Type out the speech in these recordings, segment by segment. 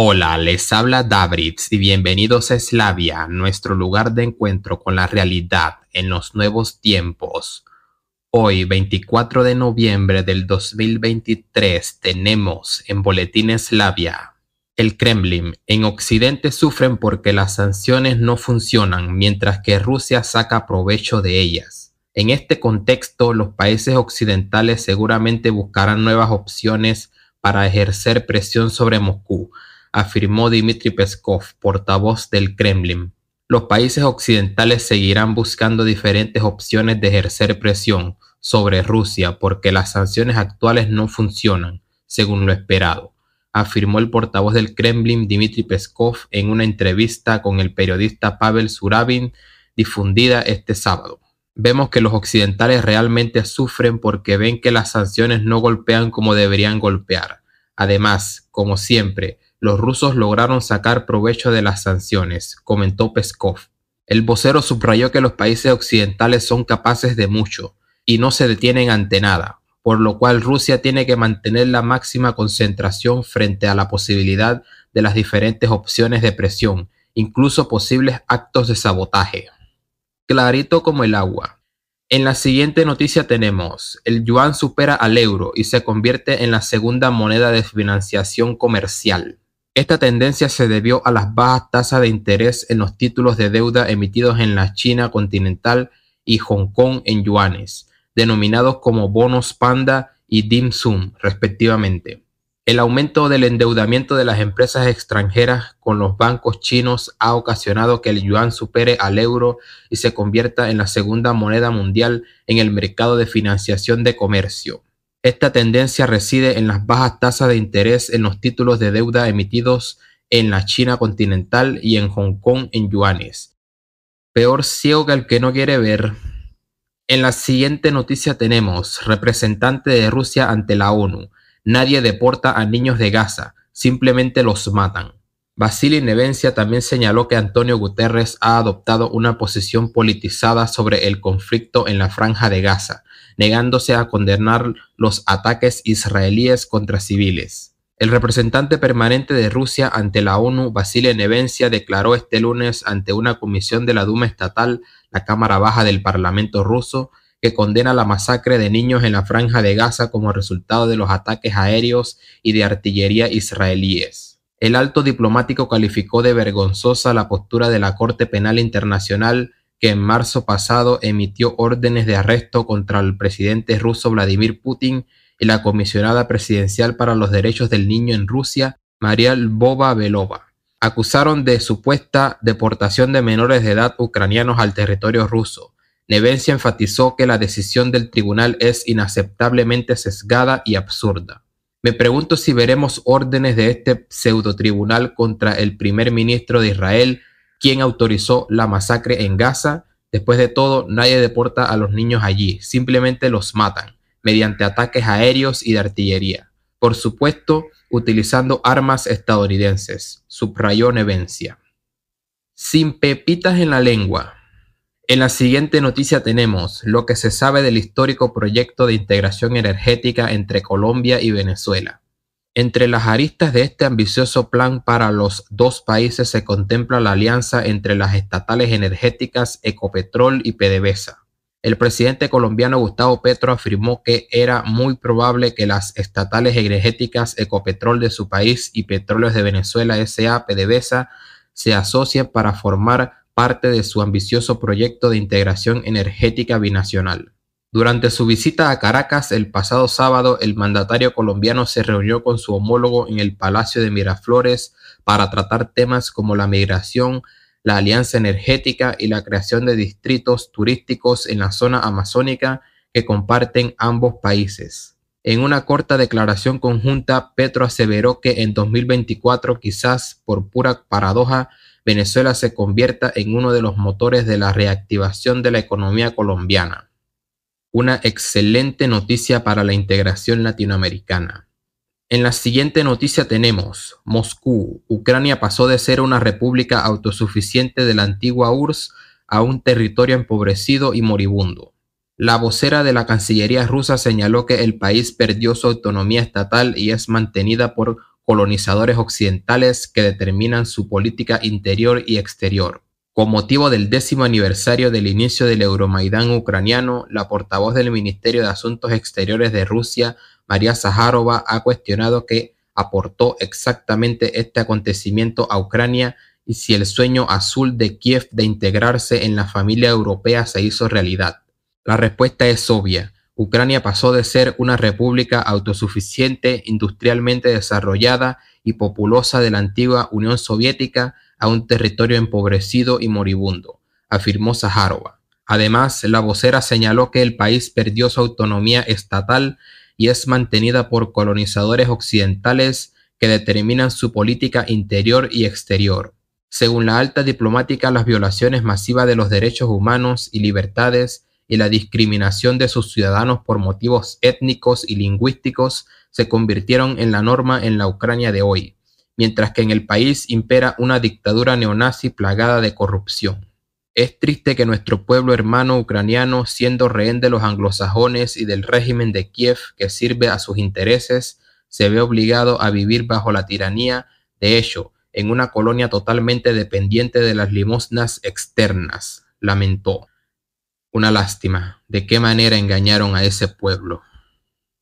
Hola, les habla Davritz y bienvenidos a Eslavia, nuestro lugar de encuentro con la realidad en los nuevos tiempos. Hoy, 24 de noviembre del 2023, tenemos en Boletín Eslavia. El Kremlin en Occidente sufren porque las sanciones no funcionan mientras que Rusia saca provecho de ellas. En este contexto, los países occidentales seguramente buscarán nuevas opciones para ejercer presión sobre Moscú, afirmó Dmitry Peskov, portavoz del Kremlin. Los países occidentales seguirán buscando diferentes opciones de ejercer presión sobre Rusia porque las sanciones actuales no funcionan, según lo esperado, afirmó el portavoz del Kremlin Dmitry Peskov en una entrevista con el periodista Pavel Surabin difundida este sábado. Vemos que los occidentales realmente sufren porque ven que las sanciones no golpean como deberían golpear. Además, como siempre, los rusos lograron sacar provecho de las sanciones, comentó Peskov. El vocero subrayó que los países occidentales son capaces de mucho y no se detienen ante nada, por lo cual Rusia tiene que mantener la máxima concentración frente a la posibilidad de las diferentes opciones de presión, incluso posibles actos de sabotaje. Clarito como el agua. En la siguiente noticia tenemos, el yuan supera al euro y se convierte en la segunda moneda de financiación comercial. Esta tendencia se debió a las bajas tasas de interés en los títulos de deuda emitidos en la China continental y Hong Kong en yuanes, denominados como bonos panda y dim sum, respectivamente. El aumento del endeudamiento de las empresas extranjeras con los bancos chinos ha ocasionado que el yuan supere al euro y se convierta en la segunda moneda mundial en el mercado de financiación de comercio. Esta tendencia reside en las bajas tasas de interés en los títulos de deuda emitidos en la China continental y en Hong Kong en yuanes. Peor ciego que el que no quiere ver. En la siguiente noticia tenemos representante de Rusia ante la ONU. Nadie deporta a niños de Gaza, simplemente los matan. Vasily Nevencia también señaló que Antonio Guterres ha adoptado una posición politizada sobre el conflicto en la franja de Gaza negándose a condenar los ataques israelíes contra civiles. El representante permanente de Rusia ante la ONU, Vasily Nevencia, declaró este lunes ante una comisión de la Duma estatal, la Cámara Baja del Parlamento ruso, que condena la masacre de niños en la franja de Gaza como resultado de los ataques aéreos y de artillería israelíes. El alto diplomático calificó de vergonzosa la postura de la Corte Penal Internacional que en marzo pasado emitió órdenes de arresto contra el presidente ruso Vladimir Putin y la comisionada presidencial para los derechos del niño en Rusia, María Boba Belova. Acusaron de supuesta deportación de menores de edad ucranianos al territorio ruso. Nevencia enfatizó que la decisión del tribunal es inaceptablemente sesgada y absurda. Me pregunto si veremos órdenes de este pseudo tribunal contra el primer ministro de Israel, quién autorizó la masacre en Gaza. Después de todo, nadie deporta a los niños allí, simplemente los matan mediante ataques aéreos y de artillería. Por supuesto, utilizando armas estadounidenses, subrayó Nevencia. Sin pepitas en la lengua. En la siguiente noticia tenemos lo que se sabe del histórico proyecto de integración energética entre Colombia y Venezuela. Entre las aristas de este ambicioso plan para los dos países se contempla la alianza entre las estatales energéticas Ecopetrol y PDVSA. El presidente colombiano Gustavo Petro afirmó que era muy probable que las estatales energéticas Ecopetrol de su país y Petróleos de Venezuela SA PDVSA se asocien para formar parte de su ambicioso proyecto de integración energética binacional. Durante su visita a Caracas el pasado sábado, el mandatario colombiano se reunió con su homólogo en el Palacio de Miraflores para tratar temas como la migración, la alianza energética y la creación de distritos turísticos en la zona amazónica que comparten ambos países. En una corta declaración conjunta, Petro aseveró que en 2024, quizás por pura paradoja, Venezuela se convierta en uno de los motores de la reactivación de la economía colombiana una excelente noticia para la integración latinoamericana. En la siguiente noticia tenemos, Moscú, Ucrania pasó de ser una república autosuficiente de la antigua URSS a un territorio empobrecido y moribundo. La vocera de la Cancillería rusa señaló que el país perdió su autonomía estatal y es mantenida por colonizadores occidentales que determinan su política interior y exterior. Con motivo del décimo aniversario del inicio del Euromaidán ucraniano, la portavoz del Ministerio de Asuntos Exteriores de Rusia, María Zaharova, ha cuestionado que aportó exactamente este acontecimiento a Ucrania y si el sueño azul de Kiev de integrarse en la familia europea se hizo realidad. La respuesta es obvia. Ucrania pasó de ser una república autosuficiente, industrialmente desarrollada y populosa de la antigua Unión Soviética a un territorio empobrecido y moribundo, afirmó Zaharova. Además, la vocera señaló que el país perdió su autonomía estatal y es mantenida por colonizadores occidentales que determinan su política interior y exterior. Según la alta diplomática, las violaciones masivas de los derechos humanos y libertades y la discriminación de sus ciudadanos por motivos étnicos y lingüísticos se convirtieron en la norma en la Ucrania de hoy mientras que en el país impera una dictadura neonazi plagada de corrupción. Es triste que nuestro pueblo hermano ucraniano, siendo rehén de los anglosajones y del régimen de Kiev que sirve a sus intereses, se ve obligado a vivir bajo la tiranía, de hecho, en una colonia totalmente dependiente de las limosnas externas, lamentó. Una lástima, de qué manera engañaron a ese pueblo.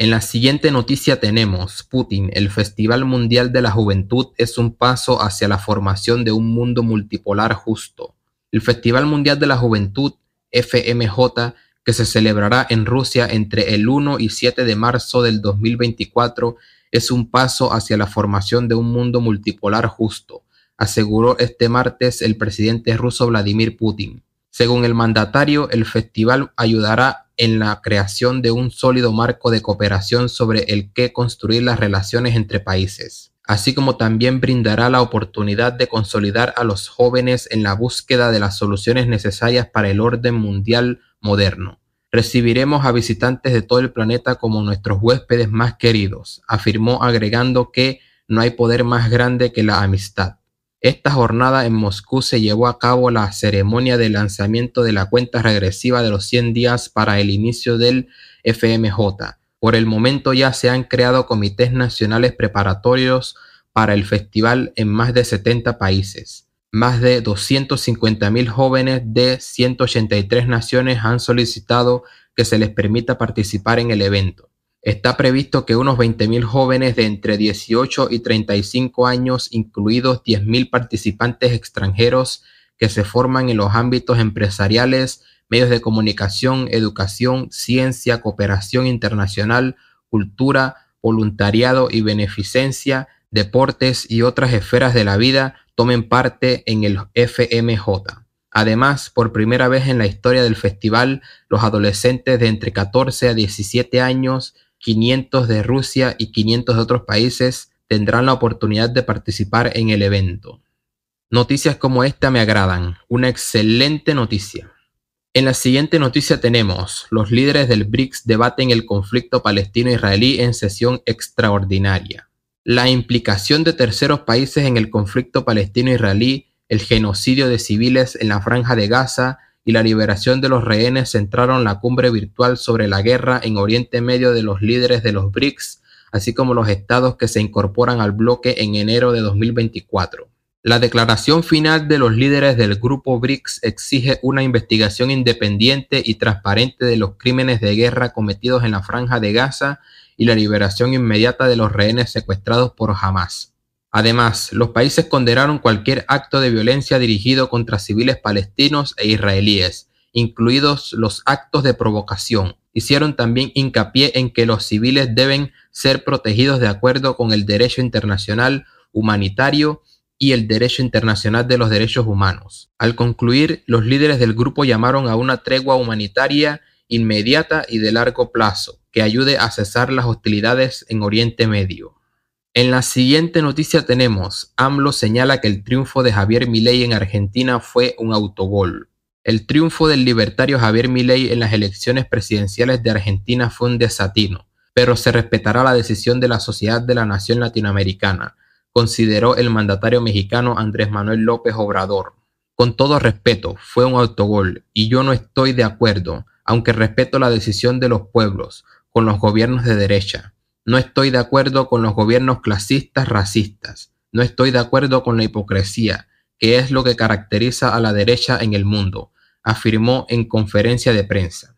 En la siguiente noticia tenemos, Putin, el Festival Mundial de la Juventud es un paso hacia la formación de un mundo multipolar justo. El Festival Mundial de la Juventud, FMJ, que se celebrará en Rusia entre el 1 y 7 de marzo del 2024, es un paso hacia la formación de un mundo multipolar justo, aseguró este martes el presidente ruso Vladimir Putin. Según el mandatario, el festival ayudará a en la creación de un sólido marco de cooperación sobre el que construir las relaciones entre países, así como también brindará la oportunidad de consolidar a los jóvenes en la búsqueda de las soluciones necesarias para el orden mundial moderno. Recibiremos a visitantes de todo el planeta como nuestros huéspedes más queridos, afirmó agregando que no hay poder más grande que la amistad. Esta jornada en Moscú se llevó a cabo la ceremonia de lanzamiento de la cuenta regresiva de los 100 días para el inicio del FMJ. Por el momento ya se han creado comités nacionales preparatorios para el festival en más de 70 países. Más de 250.000 jóvenes de 183 naciones han solicitado que se les permita participar en el evento. Está previsto que unos 20.000 jóvenes de entre 18 y 35 años, incluidos 10.000 participantes extranjeros que se forman en los ámbitos empresariales, medios de comunicación, educación, ciencia, cooperación internacional, cultura, voluntariado y beneficencia, deportes y otras esferas de la vida, tomen parte en el FMJ. Además, por primera vez en la historia del festival, los adolescentes de entre 14 a 17 años 500 de Rusia y 500 de otros países tendrán la oportunidad de participar en el evento. Noticias como esta me agradan, una excelente noticia. En la siguiente noticia tenemos, los líderes del BRICS debaten el conflicto palestino-israelí en sesión extraordinaria. La implicación de terceros países en el conflicto palestino-israelí, el genocidio de civiles en la franja de Gaza y la liberación de los rehenes centraron la cumbre virtual sobre la guerra en Oriente Medio de los líderes de los BRICS, así como los estados que se incorporan al bloque en enero de 2024. La declaración final de los líderes del grupo BRICS exige una investigación independiente y transparente de los crímenes de guerra cometidos en la franja de Gaza y la liberación inmediata de los rehenes secuestrados por Hamas. Además, los países condenaron cualquier acto de violencia dirigido contra civiles palestinos e israelíes, incluidos los actos de provocación. Hicieron también hincapié en que los civiles deben ser protegidos de acuerdo con el derecho internacional humanitario y el derecho internacional de los derechos humanos. Al concluir, los líderes del grupo llamaron a una tregua humanitaria inmediata y de largo plazo que ayude a cesar las hostilidades en Oriente Medio. En la siguiente noticia tenemos, AMLO señala que el triunfo de Javier Milei en Argentina fue un autogol. El triunfo del libertario Javier Milei en las elecciones presidenciales de Argentina fue un desatino, pero se respetará la decisión de la sociedad de la nación latinoamericana, consideró el mandatario mexicano Andrés Manuel López Obrador. Con todo respeto, fue un autogol y yo no estoy de acuerdo, aunque respeto la decisión de los pueblos, con los gobiernos de derecha. No estoy de acuerdo con los gobiernos clasistas, racistas. No estoy de acuerdo con la hipocresía, que es lo que caracteriza a la derecha en el mundo, afirmó en conferencia de prensa.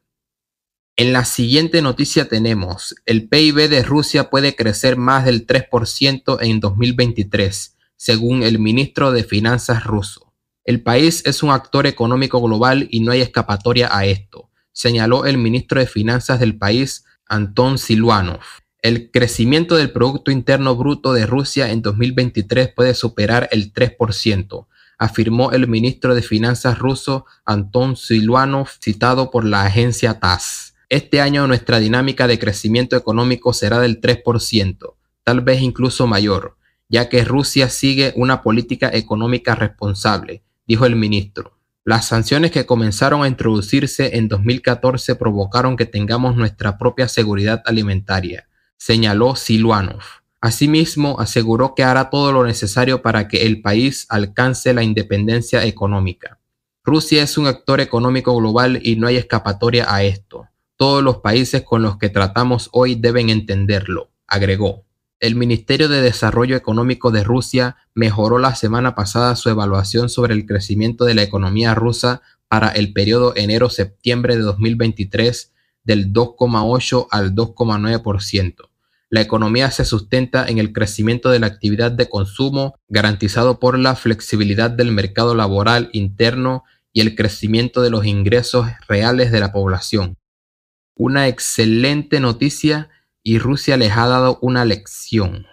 En la siguiente noticia tenemos, el PIB de Rusia puede crecer más del 3% en 2023, según el ministro de Finanzas ruso. El país es un actor económico global y no hay escapatoria a esto, señaló el ministro de Finanzas del país, Anton Siluanov. El crecimiento del Producto Interno Bruto de Rusia en 2023 puede superar el 3%, afirmó el ministro de Finanzas ruso Anton Siluanov, citado por la agencia TASS. Este año nuestra dinámica de crecimiento económico será del 3%, tal vez incluso mayor, ya que Rusia sigue una política económica responsable, dijo el ministro. Las sanciones que comenzaron a introducirse en 2014 provocaron que tengamos nuestra propia seguridad alimentaria señaló Siluanov. Asimismo, aseguró que hará todo lo necesario para que el país alcance la independencia económica. Rusia es un actor económico global y no hay escapatoria a esto. Todos los países con los que tratamos hoy deben entenderlo, agregó. El Ministerio de Desarrollo Económico de Rusia mejoró la semana pasada su evaluación sobre el crecimiento de la economía rusa para el periodo enero-septiembre de 2023 del 2,8 al 2,9% la economía se sustenta en el crecimiento de la actividad de consumo, garantizado por la flexibilidad del mercado laboral interno y el crecimiento de los ingresos reales de la población. Una excelente noticia y Rusia les ha dado una lección.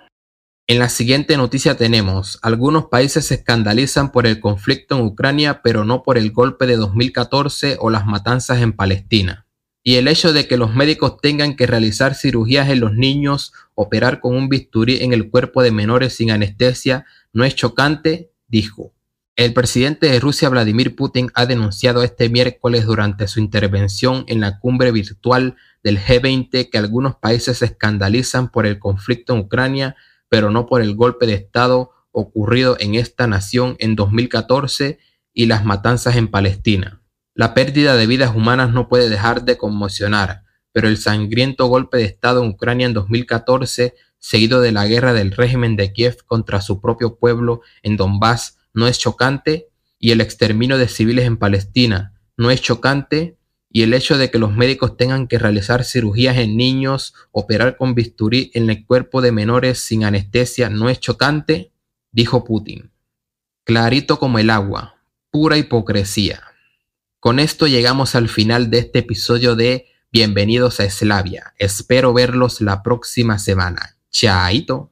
En la siguiente noticia tenemos, algunos países se escandalizan por el conflicto en Ucrania, pero no por el golpe de 2014 o las matanzas en Palestina. Y el hecho de que los médicos tengan que realizar cirugías en los niños, operar con un bisturí en el cuerpo de menores sin anestesia, no es chocante, dijo. El presidente de Rusia, Vladimir Putin, ha denunciado este miércoles durante su intervención en la cumbre virtual del G20 que algunos países se escandalizan por el conflicto en Ucrania, pero no por el golpe de Estado ocurrido en esta nación en 2014 y las matanzas en Palestina. La pérdida de vidas humanas no puede dejar de conmocionar, pero el sangriento golpe de Estado en Ucrania en 2014, seguido de la guerra del régimen de Kiev contra su propio pueblo en Donbass, no es chocante, y el exterminio de civiles en Palestina no es chocante, y el hecho de que los médicos tengan que realizar cirugías en niños, operar con bisturí en el cuerpo de menores sin anestesia no es chocante, dijo Putin. Clarito como el agua, pura hipocresía. Con esto llegamos al final de este episodio de Bienvenidos a Eslavia. Espero verlos la próxima semana. Chaito.